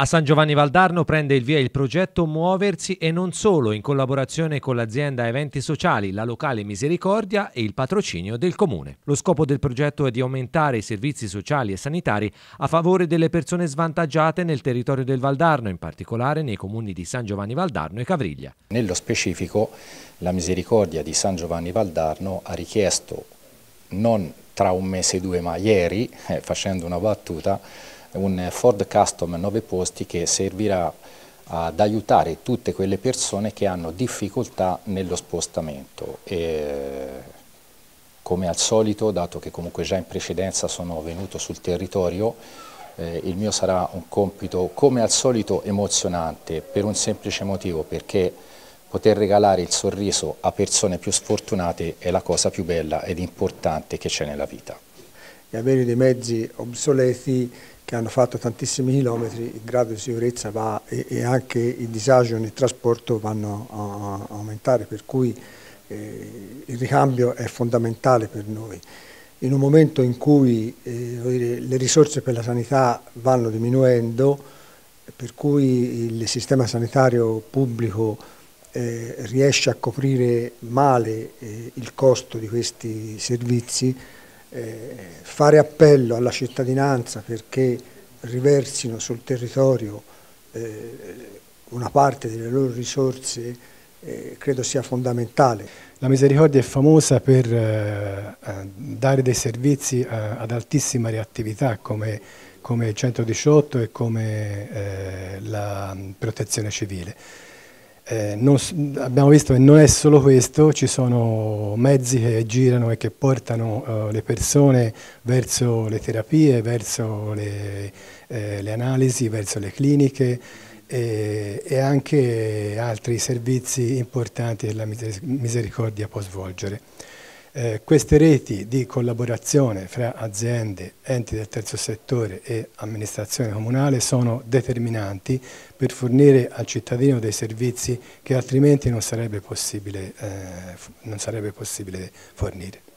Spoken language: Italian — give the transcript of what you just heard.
A San Giovanni Valdarno prende il via il progetto Muoversi e non solo in collaborazione con l'azienda Eventi Sociali, la locale Misericordia e il patrocinio del comune. Lo scopo del progetto è di aumentare i servizi sociali e sanitari a favore delle persone svantaggiate nel territorio del Valdarno, in particolare nei comuni di San Giovanni Valdarno e Cavriglia. Nello specifico la Misericordia di San Giovanni Valdarno ha richiesto non tra un mese e due ma ieri, eh, facendo una battuta, un Ford Custom 9 posti che servirà ad aiutare tutte quelle persone che hanno difficoltà nello spostamento. E come al solito, dato che comunque già in precedenza sono venuto sul territorio, eh, il mio sarà un compito come al solito emozionante per un semplice motivo, perché poter regalare il sorriso a persone più sfortunate è la cosa più bella ed importante che c'è nella vita. E avere dei mezzi obsoleti che hanno fatto tantissimi chilometri, il grado di sicurezza va e, e anche il disagio nel trasporto vanno a, a aumentare, per cui eh, il ricambio è fondamentale per noi. In un momento in cui eh, dire, le risorse per la sanità vanno diminuendo, per cui il sistema sanitario pubblico eh, riesce a coprire male eh, il costo di questi servizi, eh, fare appello alla cittadinanza perché riversino sul territorio eh, una parte delle loro risorse eh, credo sia fondamentale. La misericordia è famosa per eh, eh, dare dei servizi eh, ad altissima reattività come, come il 118 e come la mm, protezione civile. Eh, non, abbiamo visto che non è solo questo, ci sono mezzi che girano e che portano eh, le persone verso le terapie, verso le, eh, le analisi, verso le cliniche e, e, anche altri servizi importanti che la misericordia può svolgere. Eh, queste reti di collaborazione fra aziende, enti del terzo settore e amministrazione comunale sono determinanti per fornire al cittadino dei servizi che altrimenti non sarebbe possibile, eh, non sarebbe possibile fornire.